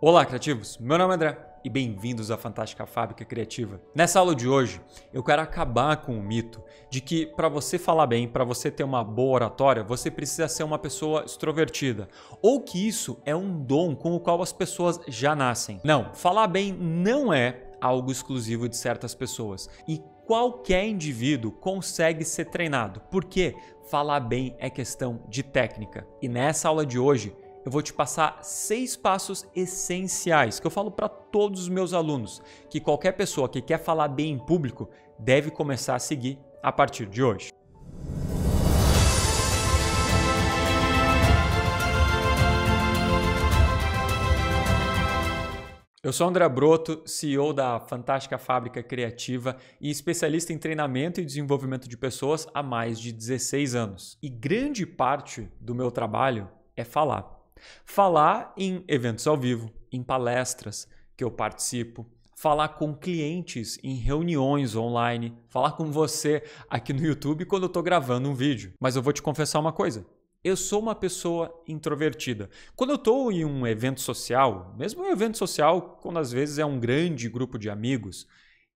Olá, criativos! Meu nome é André e bem-vindos à Fantástica Fábrica Criativa. Nessa aula de hoje, eu quero acabar com o mito de que para você falar bem, para você ter uma boa oratória, você precisa ser uma pessoa extrovertida, ou que isso é um dom com o qual as pessoas já nascem. Não, falar bem não é algo exclusivo de certas pessoas. E qualquer indivíduo consegue ser treinado, porque falar bem é questão de técnica. E nessa aula de hoje, eu vou te passar seis passos essenciais que eu falo para todos os meus alunos, que qualquer pessoa que quer falar bem em público deve começar a seguir a partir de hoje. Eu sou André Broto, CEO da Fantástica Fábrica Criativa e especialista em treinamento e desenvolvimento de pessoas há mais de 16 anos. E grande parte do meu trabalho é falar. Falar em eventos ao vivo, em palestras que eu participo, falar com clientes em reuniões online, falar com você aqui no YouTube quando eu estou gravando um vídeo. Mas eu vou te confessar uma coisa. Eu sou uma pessoa introvertida. Quando eu estou em um evento social, mesmo um evento social, quando às vezes é um grande grupo de amigos,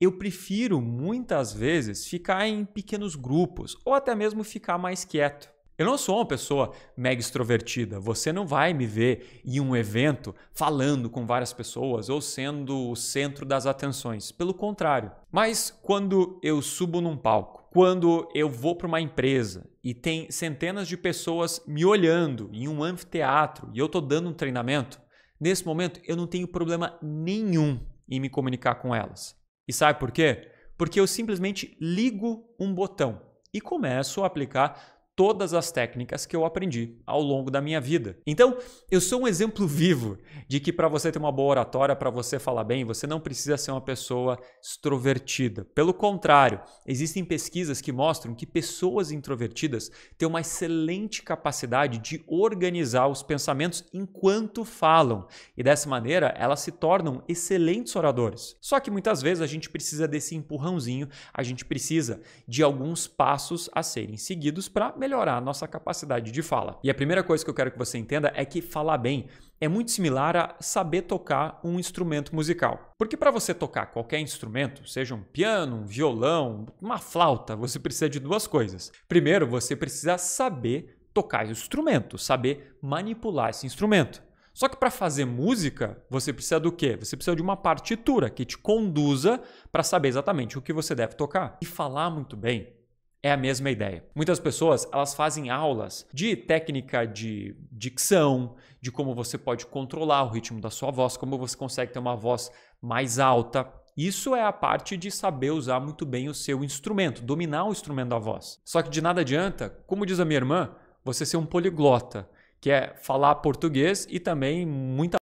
eu prefiro muitas vezes ficar em pequenos grupos ou até mesmo ficar mais quieto. Eu não sou uma pessoa mega extrovertida. Você não vai me ver em um evento falando com várias pessoas ou sendo o centro das atenções. Pelo contrário. Mas quando eu subo num palco, quando eu vou para uma empresa e tem centenas de pessoas me olhando em um anfiteatro e eu estou dando um treinamento, nesse momento eu não tenho problema nenhum em me comunicar com elas. E sabe por quê? Porque eu simplesmente ligo um botão e começo a aplicar todas as técnicas que eu aprendi ao longo da minha vida. Então, eu sou um exemplo vivo de que para você ter uma boa oratória, para você falar bem, você não precisa ser uma pessoa extrovertida. Pelo contrário, existem pesquisas que mostram que pessoas introvertidas têm uma excelente capacidade de organizar os pensamentos enquanto falam, e dessa maneira elas se tornam excelentes oradores. Só que muitas vezes a gente precisa desse empurrãozinho, a gente precisa de alguns passos a serem seguidos para melhorar melhorar a nossa capacidade de fala. E a primeira coisa que eu quero que você entenda é que falar bem é muito similar a saber tocar um instrumento musical. Porque para você tocar qualquer instrumento, seja um piano, um violão, uma flauta, você precisa de duas coisas. Primeiro, você precisa saber tocar o instrumento, saber manipular esse instrumento. Só que para fazer música, você precisa do quê? Você precisa de uma partitura que te conduza para saber exatamente o que você deve tocar. E falar muito bem é a mesma ideia. Muitas pessoas elas fazem aulas de técnica de dicção, de como você pode controlar o ritmo da sua voz, como você consegue ter uma voz mais alta. Isso é a parte de saber usar muito bem o seu instrumento, dominar o instrumento da voz. Só que de nada adianta, como diz a minha irmã, você ser um poliglota, que é falar português e também muita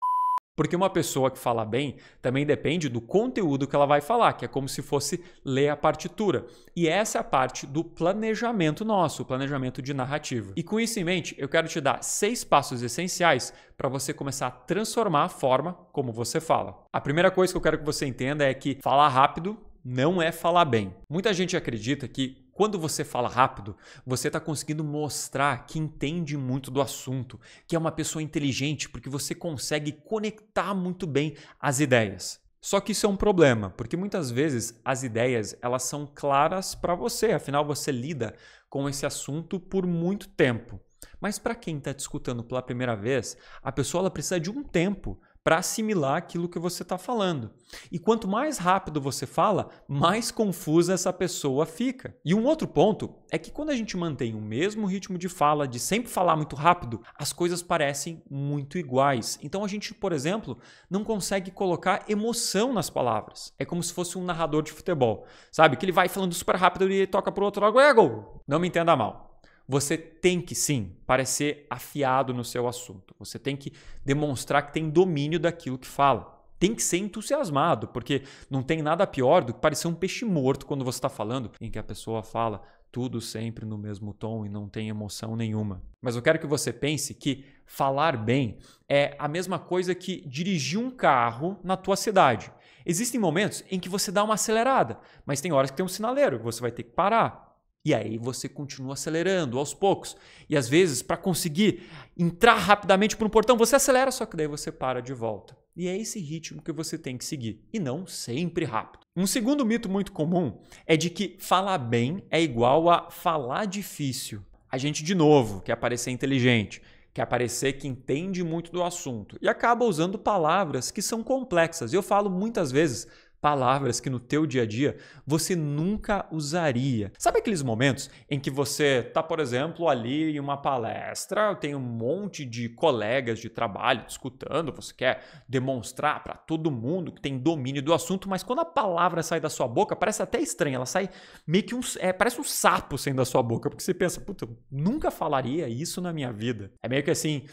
porque uma pessoa que fala bem também depende do conteúdo que ela vai falar, que é como se fosse ler a partitura. E essa é a parte do planejamento nosso, o planejamento de narrativa. E com isso em mente, eu quero te dar seis passos essenciais para você começar a transformar a forma como você fala. A primeira coisa que eu quero que você entenda é que falar rápido não é falar bem. Muita gente acredita que quando você fala rápido, você está conseguindo mostrar que entende muito do assunto, que é uma pessoa inteligente, porque você consegue conectar muito bem as ideias. Só que isso é um problema, porque muitas vezes as ideias elas são claras para você, afinal você lida com esse assunto por muito tempo. Mas para quem está te escutando pela primeira vez, a pessoa ela precisa de um tempo para assimilar aquilo que você está falando. E quanto mais rápido você fala, mais confusa essa pessoa fica. E um outro ponto é que quando a gente mantém o mesmo ritmo de fala, de sempre falar muito rápido, as coisas parecem muito iguais. Então a gente, por exemplo, não consegue colocar emoção nas palavras. É como se fosse um narrador de futebol, sabe? Que ele vai falando super rápido e toca para o outro lado, é gol. Não me entenda mal você tem que sim parecer afiado no seu assunto. Você tem que demonstrar que tem domínio daquilo que fala. Tem que ser entusiasmado, porque não tem nada pior do que parecer um peixe morto quando você está falando, em que a pessoa fala tudo sempre no mesmo tom e não tem emoção nenhuma. Mas eu quero que você pense que falar bem é a mesma coisa que dirigir um carro na tua cidade. Existem momentos em que você dá uma acelerada, mas tem horas que tem um sinaleiro, você vai ter que parar, e aí você continua acelerando aos poucos. E às vezes, para conseguir entrar rapidamente para um portão, você acelera, só que daí você para de volta. E é esse ritmo que você tem que seguir, e não sempre rápido. Um segundo mito muito comum é de que falar bem é igual a falar difícil. A gente, de novo, quer parecer inteligente, quer parecer que entende muito do assunto e acaba usando palavras que são complexas. Eu falo muitas vezes palavras que no teu dia a dia você nunca usaria. Sabe aqueles momentos em que você está, por exemplo, ali em uma palestra, tem um monte de colegas de trabalho escutando, você quer demonstrar para todo mundo que tem domínio do assunto, mas quando a palavra sai da sua boca, parece até estranha, ela sai meio que um, é, parece um sapo saindo da sua boca, porque você pensa, puta, eu nunca falaria isso na minha vida. É meio que assim,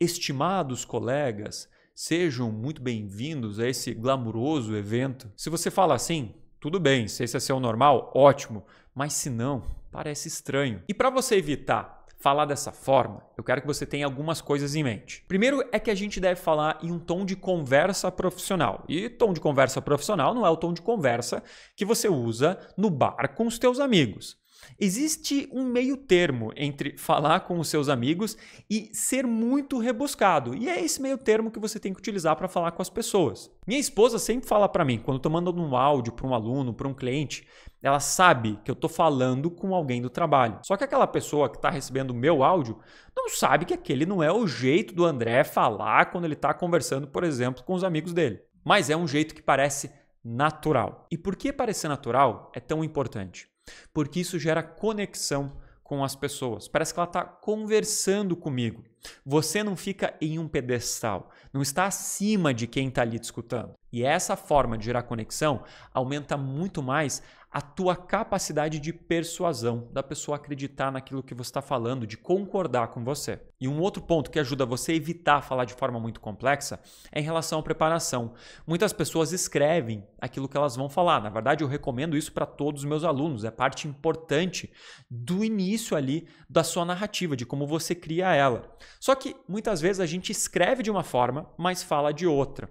estimados colegas, Sejam muito bem-vindos a esse glamuroso evento. Se você fala assim, tudo bem, se esse é seu normal, ótimo, mas se não, parece estranho. E para você evitar falar dessa forma, eu quero que você tenha algumas coisas em mente. Primeiro é que a gente deve falar em um tom de conversa profissional. E tom de conversa profissional não é o tom de conversa que você usa no bar com os teus amigos. Existe um meio termo entre falar com os seus amigos e ser muito rebuscado. E é esse meio termo que você tem que utilizar para falar com as pessoas. Minha esposa sempre fala para mim, quando eu tô mandando um áudio para um aluno, para um cliente, ela sabe que eu tô falando com alguém do trabalho. Só que aquela pessoa que está recebendo o meu áudio não sabe que aquele não é o jeito do André falar quando ele está conversando, por exemplo, com os amigos dele. Mas é um jeito que parece natural. E por que parecer natural é tão importante? porque isso gera conexão com as pessoas. Parece que ela está conversando comigo. Você não fica em um pedestal, não está acima de quem está ali te escutando. E essa forma de gerar conexão aumenta muito mais a tua capacidade de persuasão, da pessoa acreditar naquilo que você está falando, de concordar com você. E um outro ponto que ajuda você a evitar falar de forma muito complexa é em relação à preparação. Muitas pessoas escrevem aquilo que elas vão falar. Na verdade, eu recomendo isso para todos os meus alunos. É parte importante do início ali da sua narrativa, de como você cria ela. Só que muitas vezes a gente escreve de uma forma, mas fala de outra.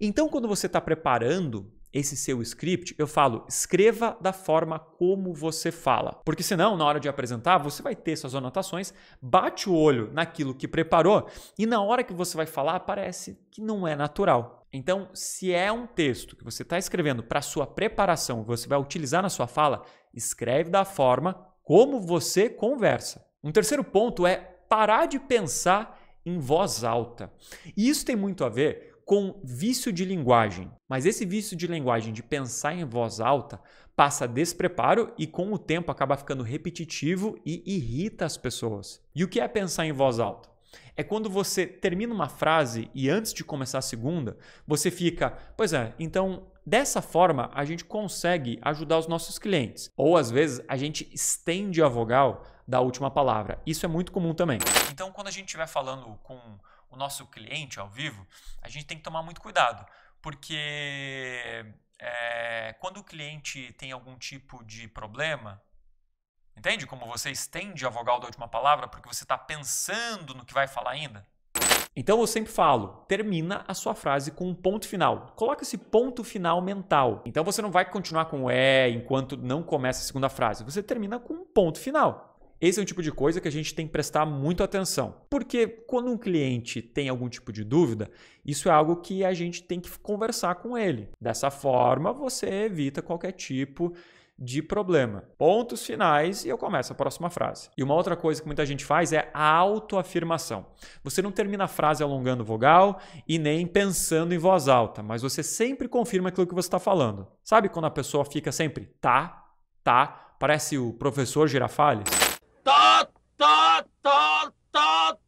Então, quando você está preparando esse seu script, eu falo, escreva da forma como você fala. Porque senão, na hora de apresentar, você vai ter suas anotações, bate o olho naquilo que preparou e na hora que você vai falar, parece que não é natural. Então, se é um texto que você está escrevendo para sua preparação, você vai utilizar na sua fala, escreve da forma como você conversa. Um terceiro ponto é parar de pensar em voz alta. E isso tem muito a ver com vício de linguagem. Mas esse vício de linguagem de pensar em voz alta passa despreparo e com o tempo acaba ficando repetitivo e irrita as pessoas. E o que é pensar em voz alta? É quando você termina uma frase e antes de começar a segunda, você fica, pois é, então Dessa forma, a gente consegue ajudar os nossos clientes. Ou às vezes a gente estende a vogal da última palavra. Isso é muito comum também. Então, quando a gente estiver falando com o nosso cliente ao vivo, a gente tem que tomar muito cuidado, porque é, quando o cliente tem algum tipo de problema, entende como você estende a vogal da última palavra porque você está pensando no que vai falar ainda? Então eu sempre falo, termina a sua frase com um ponto final. Coloca esse ponto final mental. Então você não vai continuar com é enquanto não começa a segunda frase. Você termina com um ponto final. Esse é um tipo de coisa que a gente tem que prestar muito atenção, porque quando um cliente tem algum tipo de dúvida, isso é algo que a gente tem que conversar com ele. Dessa forma, você evita qualquer tipo de problema. Pontos finais e eu começo a próxima frase. E uma outra coisa que muita gente faz é a autoafirmação. Você não termina a frase alongando vogal e nem pensando em voz alta, mas você sempre confirma aquilo que você está falando. Sabe quando a pessoa fica sempre tá, tá, parece o professor Girafales? Tó, tá, tó, tá, tó, tá, tó.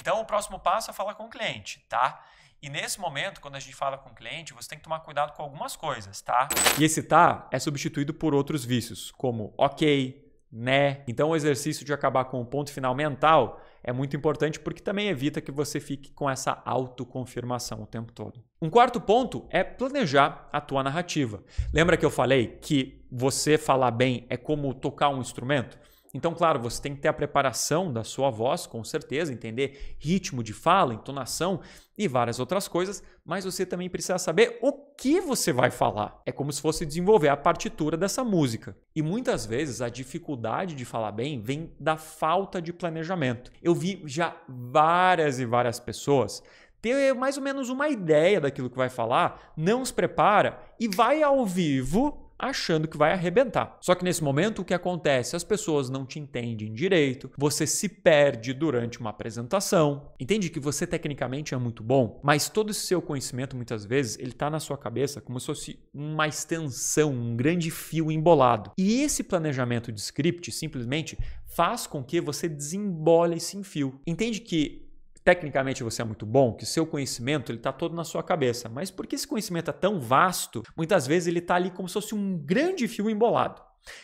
Então, o próximo passo é falar com o cliente, tá? E nesse momento, quando a gente fala com o cliente, você tem que tomar cuidado com algumas coisas, tá? E esse tá é substituído por outros vícios, como ok, né. Então, o exercício de acabar com o ponto final mental é muito importante porque também evita que você fique com essa autoconfirmação o tempo todo. Um quarto ponto é planejar a tua narrativa. Lembra que eu falei que você falar bem é como tocar um instrumento? Então, claro, você tem que ter a preparação da sua voz, com certeza, entender ritmo de fala, entonação e várias outras coisas, mas você também precisa saber o que você vai falar. É como se fosse desenvolver a partitura dessa música. E muitas vezes a dificuldade de falar bem vem da falta de planejamento. Eu vi já várias e várias pessoas ter mais ou menos uma ideia daquilo que vai falar, não se prepara e vai ao vivo achando que vai arrebentar. Só que nesse momento o que acontece? As pessoas não te entendem direito, você se perde durante uma apresentação. Entende que você tecnicamente é muito bom, mas todo esse seu conhecimento muitas vezes ele está na sua cabeça como se fosse uma extensão, um grande fio embolado. E esse planejamento de script simplesmente faz com que você desembole esse fio. Entende que tecnicamente você é muito bom, que seu conhecimento ele está todo na sua cabeça. Mas porque esse conhecimento é tão vasto, muitas vezes ele está ali como se fosse um grande fio embolado.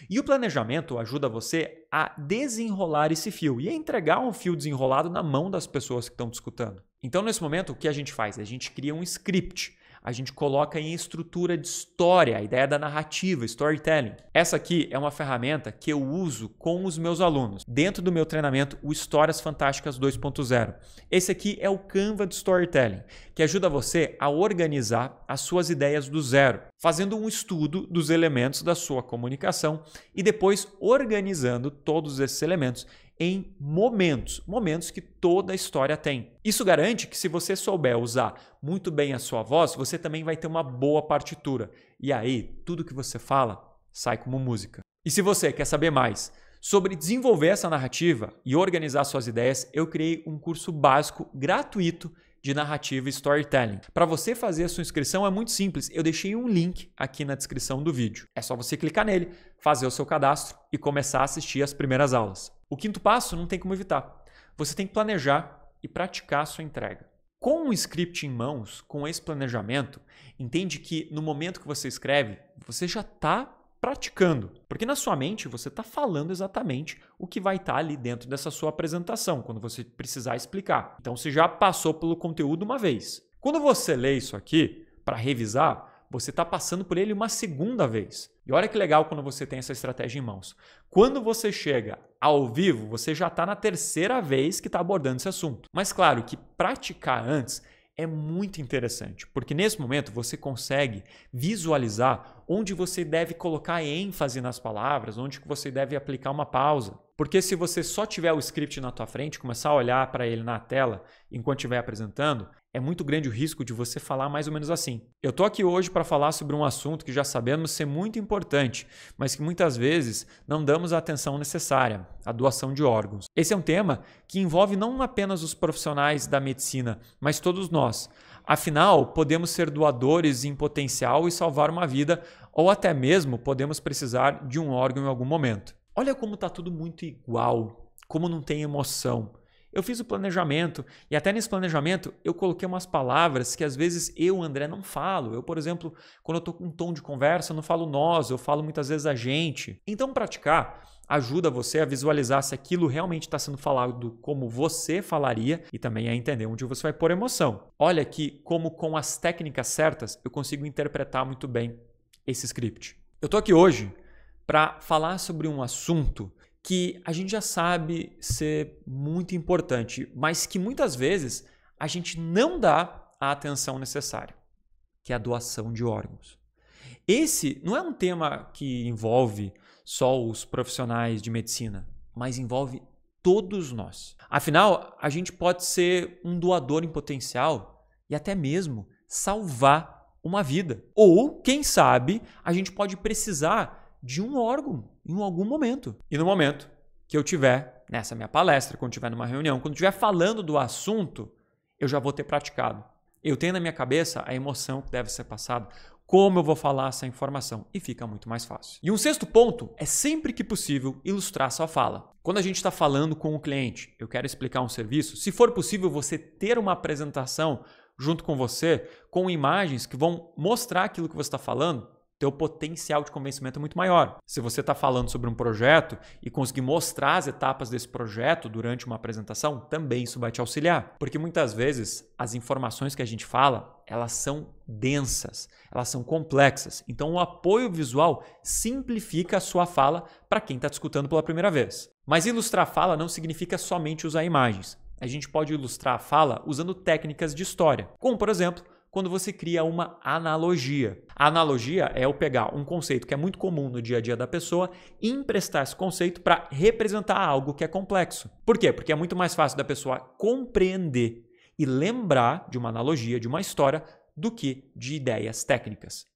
E o planejamento ajuda você a desenrolar esse fio e a entregar um fio desenrolado na mão das pessoas que estão te escutando. Então, nesse momento, o que a gente faz? A gente cria um script a gente coloca em estrutura de história, a ideia da narrativa, storytelling. Essa aqui é uma ferramenta que eu uso com os meus alunos, dentro do meu treinamento, o Histórias Fantásticas 2.0. Esse aqui é o Canva de Storytelling, que ajuda você a organizar as suas ideias do zero, fazendo um estudo dos elementos da sua comunicação e depois organizando todos esses elementos em momentos, momentos que toda a história tem. Isso garante que se você souber usar muito bem a sua voz, você também vai ter uma boa partitura. E aí, tudo que você fala sai como música. E se você quer saber mais sobre desenvolver essa narrativa e organizar suas ideias, eu criei um curso básico gratuito de narrativa e storytelling. Para você fazer a sua inscrição é muito simples, eu deixei um link aqui na descrição do vídeo. É só você clicar nele, fazer o seu cadastro e começar a assistir as primeiras aulas. O quinto passo não tem como evitar. Você tem que planejar e praticar a sua entrega. Com um script em mãos, com esse planejamento, entende que no momento que você escreve, você já está praticando. Porque na sua mente você está falando exatamente o que vai estar tá ali dentro dessa sua apresentação, quando você precisar explicar. Então você já passou pelo conteúdo uma vez. Quando você lê isso aqui, para revisar, você está passando por ele uma segunda vez. E olha que legal quando você tem essa estratégia em mãos. Quando você chega ao vivo, você já está na terceira vez que está abordando esse assunto. Mas claro que praticar antes é muito interessante, porque nesse momento você consegue visualizar onde você deve colocar ênfase nas palavras, onde você deve aplicar uma pausa. Porque se você só tiver o script na tua frente, começar a olhar para ele na tela enquanto estiver apresentando, é muito grande o risco de você falar mais ou menos assim. Eu tô aqui hoje para falar sobre um assunto que já sabemos ser muito importante, mas que muitas vezes não damos a atenção necessária, a doação de órgãos. Esse é um tema que envolve não apenas os profissionais da medicina, mas todos nós. Afinal, podemos ser doadores em potencial e salvar uma vida, ou até mesmo podemos precisar de um órgão em algum momento. Olha como está tudo muito igual, como não tem emoção. Eu fiz o planejamento e até nesse planejamento eu coloquei umas palavras que às vezes eu, André, não falo. Eu, por exemplo, quando eu estou com um tom de conversa, eu não falo nós, eu falo muitas vezes a gente. Então, praticar ajuda você a visualizar se aquilo realmente está sendo falado como você falaria e também a entender onde você vai pôr emoção. Olha aqui como com as técnicas certas eu consigo interpretar muito bem esse script. Eu estou aqui hoje para falar sobre um assunto que a gente já sabe ser muito importante, mas que muitas vezes a gente não dá a atenção necessária, que é a doação de órgãos. Esse não é um tema que envolve só os profissionais de medicina, mas envolve todos nós. Afinal, a gente pode ser um doador em potencial e até mesmo salvar uma vida. Ou, quem sabe, a gente pode precisar de um órgão em algum momento. E no momento que eu tiver nessa minha palestra, quando tiver numa reunião, quando estiver falando do assunto, eu já vou ter praticado. Eu tenho na minha cabeça a emoção que deve ser passada, como eu vou falar essa informação e fica muito mais fácil. E um sexto ponto é sempre que possível ilustrar sua fala. Quando a gente está falando com o cliente, eu quero explicar um serviço, se for possível você ter uma apresentação junto com você com imagens que vão mostrar aquilo que você está falando, teu potencial de convencimento é muito maior. Se você está falando sobre um projeto e conseguir mostrar as etapas desse projeto durante uma apresentação, também isso vai te auxiliar. Porque muitas vezes as informações que a gente fala, elas são densas, elas são complexas. Então o apoio visual simplifica a sua fala para quem está te escutando pela primeira vez. Mas ilustrar fala não significa somente usar imagens. A gente pode ilustrar a fala usando técnicas de história, como por exemplo quando você cria uma analogia. A analogia é o pegar um conceito que é muito comum no dia a dia da pessoa e emprestar esse conceito para representar algo que é complexo. Por quê? Porque é muito mais fácil da pessoa compreender e lembrar de uma analogia, de uma história, do que de ideias técnicas.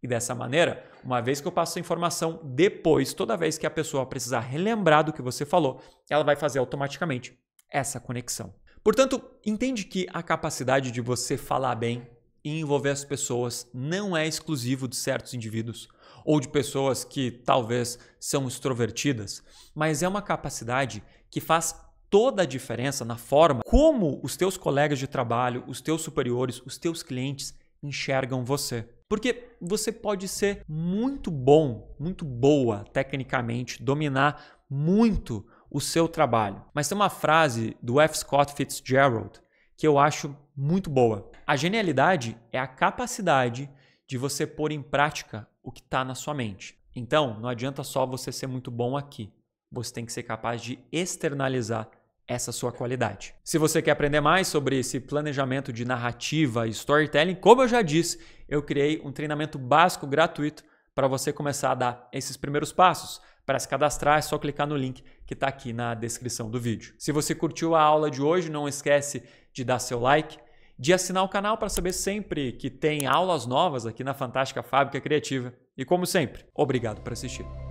E dessa maneira, uma vez que eu passo a informação, depois, toda vez que a pessoa precisar relembrar do que você falou, ela vai fazer automaticamente essa conexão. Portanto, entende que a capacidade de você falar bem, e envolver as pessoas não é exclusivo de certos indivíduos ou de pessoas que talvez são extrovertidas, mas é uma capacidade que faz toda a diferença na forma como os teus colegas de trabalho, os teus superiores, os teus clientes enxergam você. Porque você pode ser muito bom, muito boa tecnicamente, dominar muito o seu trabalho. Mas tem uma frase do F. Scott Fitzgerald que eu acho muito boa. A genialidade é a capacidade de você pôr em prática o que está na sua mente. Então, não adianta só você ser muito bom aqui. Você tem que ser capaz de externalizar essa sua qualidade. Se você quer aprender mais sobre esse planejamento de narrativa e storytelling, como eu já disse, eu criei um treinamento básico gratuito para você começar a dar esses primeiros passos. Para se cadastrar, é só clicar no link que está aqui na descrição do vídeo. Se você curtiu a aula de hoje, não esquece de dar seu like, de assinar o canal para saber sempre que tem aulas novas aqui na Fantástica Fábrica Criativa. E como sempre, obrigado por assistir.